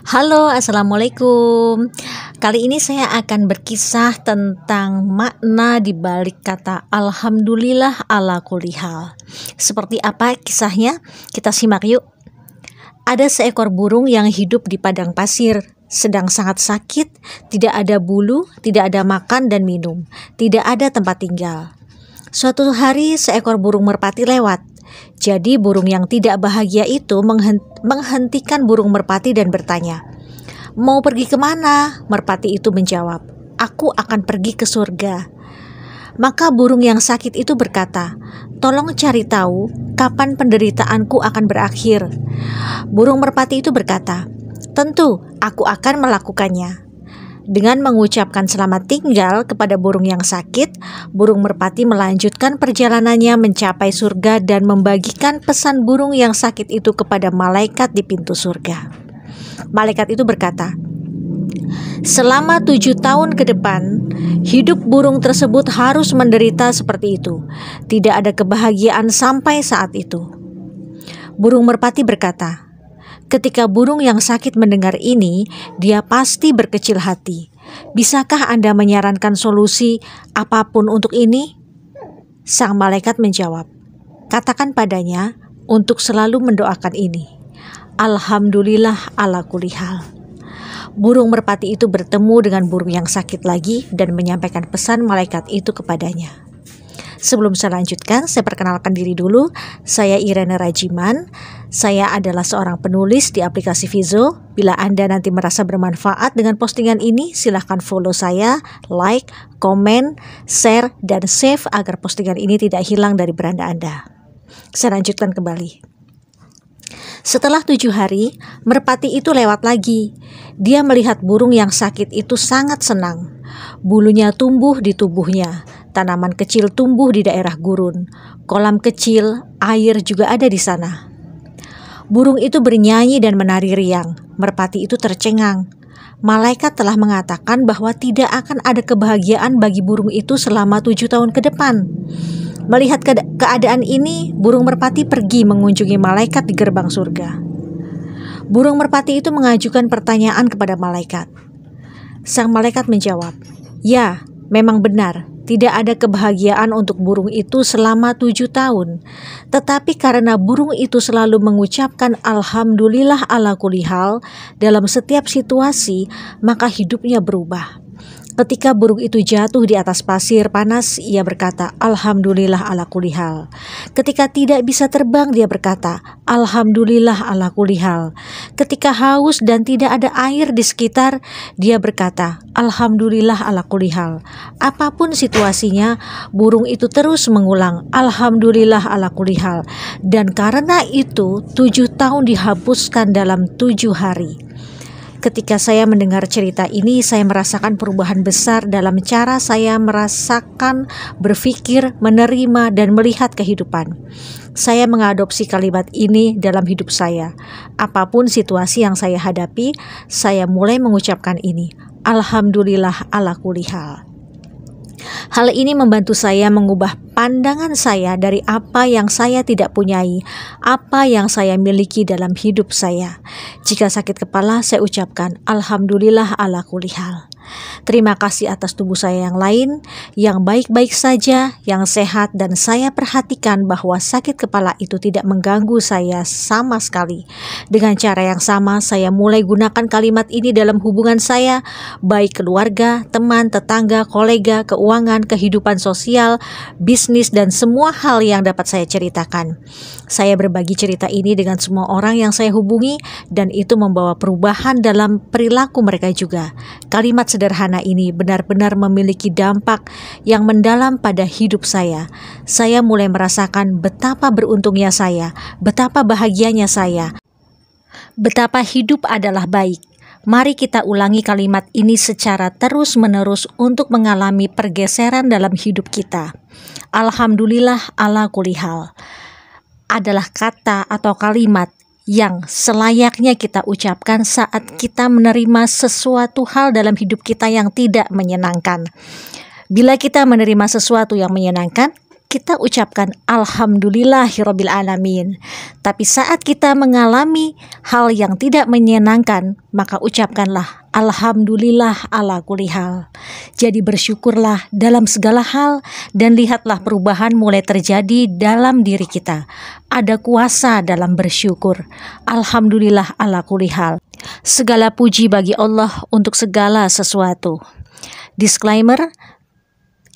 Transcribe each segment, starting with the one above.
Halo, assalamualaikum. Kali ini saya akan berkisah tentang makna di balik kata "alhamdulillah" ala kulihal. Seperti apa kisahnya? Kita simak yuk. Ada seekor burung yang hidup di padang pasir, sedang sangat sakit, tidak ada bulu, tidak ada makan dan minum, tidak ada tempat tinggal. Suatu hari, seekor burung merpati lewat. Jadi burung yang tidak bahagia itu menghentikan burung merpati dan bertanya, Mau pergi kemana? Merpati itu menjawab, Aku akan pergi ke surga. Maka burung yang sakit itu berkata, "Tolong cari tahu kapan penderitaanku akan berakhir." Burung merpati itu berkata, "Tentu, aku akan melakukannya." Dengan mengucapkan selamat tinggal kepada burung yang sakit, burung merpati melanjutkan perjalanannya mencapai surga dan membagikan pesan burung yang sakit itu kepada malaikat di pintu surga. Malaikat itu berkata, Selama tujuh tahun ke depan, hidup burung tersebut harus menderita seperti itu. Tidak ada kebahagiaan sampai saat itu. Burung merpati berkata, Ketika burung yang sakit mendengar ini, dia pasti berkecil hati. Bisakah Anda menyarankan solusi apapun untuk ini? Sang malaikat menjawab, "Katakan padanya untuk selalu mendoakan ini." Alhamdulillah ala kulihal. Burung merpati itu bertemu dengan burung yang sakit lagi dan menyampaikan pesan malaikat itu kepadanya. Sebelum saya lanjutkan, saya perkenalkan diri dulu. Saya Irene Rajiman. Saya adalah seorang penulis di aplikasi Vizo. Bila Anda nanti merasa bermanfaat dengan postingan ini, silahkan follow saya, like, komen, share, dan save agar postingan ini tidak hilang dari beranda Anda. Saya lanjutkan kembali. Setelah tujuh hari, merpati itu lewat lagi. Dia melihat burung yang sakit itu sangat senang. Bulunya tumbuh di tubuhnya, Tanaman kecil tumbuh di daerah gurun, kolam kecil, air juga ada di sana. Burung itu bernyanyi dan menari riang, merpati itu tercengang. Malaikat telah mengatakan bahwa tidak akan ada kebahagiaan bagi burung itu selama tujuh tahun ke depan. Melihat ke keadaan ini, burung merpati pergi mengunjungi malaikat di gerbang surga. Burung merpati itu mengajukan pertanyaan kepada malaikat. Sang malaikat menjawab, "Ya, memang benar. Tidak ada kebahagiaan untuk burung itu selama tujuh tahun. Tetapi karena burung itu selalu mengucapkan Alhamdulillah ala kulihal dalam setiap situasi, maka hidupnya berubah. Ketika burung itu jatuh di atas pasir panas, ia berkata, Alhamdulillah ala kulihal. Ketika tidak bisa terbang, dia berkata, Alhamdulillah ala kulihal. Ketika haus dan tidak ada air di sekitar, dia berkata, Alhamdulillah ala kulihal. Apapun situasinya, burung itu terus mengulang, Alhamdulillah ala kulihal. Dan karena itu, tujuh tahun dihapuskan dalam tujuh hari. Ketika saya mendengar cerita ini, saya merasakan perubahan besar dalam cara saya merasakan, berpikir, menerima, dan melihat kehidupan. Saya mengadopsi kalimat ini dalam hidup saya. Apapun situasi yang saya hadapi, saya mulai mengucapkan ini. Alhamdulillah ala kulihal. Hal ini membantu saya mengubah pandangan saya dari apa yang saya tidak punyai, apa yang saya miliki dalam hidup saya. Jika sakit kepala, saya ucapkan Alhamdulillah ala kulihal. Terima kasih atas tubuh saya yang lain, yang baik-baik saja, yang sehat, dan saya perhatikan bahwa sakit kepala itu tidak mengganggu saya sama sekali. Dengan cara yang sama, saya mulai gunakan kalimat ini dalam hubungan saya, baik keluarga, teman, tetangga, kolega, keuangan, kehidupan sosial, bisnis, bisnis, dan semua hal yang dapat saya ceritakan. Saya berbagi cerita ini dengan semua orang yang saya hubungi, dan itu membawa perubahan dalam perilaku mereka juga. Kalimat sederhana ini benar-benar memiliki dampak yang mendalam pada hidup saya. Saya mulai merasakan betapa beruntungnya saya, betapa bahagianya saya, betapa hidup adalah baik mari kita ulangi kalimat ini secara terus-menerus untuk mengalami pergeseran dalam hidup kita. Alhamdulillah ala kulihal adalah kata atau kalimat yang selayaknya kita ucapkan saat kita menerima sesuatu hal dalam hidup kita yang tidak menyenangkan. Bila kita menerima sesuatu yang menyenangkan, kita ucapkan alhamdulillahirabbil alamin. Tapi saat kita mengalami hal yang tidak menyenangkan, maka ucapkanlah alhamdulillah ala kulli hal. Jadi bersyukurlah dalam segala hal dan lihatlah perubahan mulai terjadi dalam diri kita. Ada kuasa dalam bersyukur. Alhamdulillah ala kulli hal. Segala puji bagi Allah untuk segala sesuatu. Disclaimer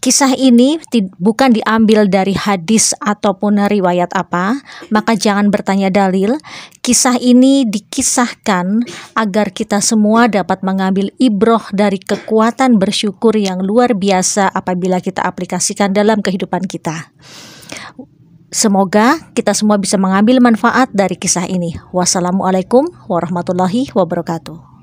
Kisah ini bukan diambil dari hadis ataupun riwayat apa, maka jangan bertanya dalil. Kisah ini dikisahkan agar kita semua dapat mengambil ibroh dari kekuatan bersyukur yang luar biasa apabila kita aplikasikan dalam kehidupan kita. Semoga kita semua bisa mengambil manfaat dari kisah ini. Wassalamualaikum warahmatullahi wabarakatuh.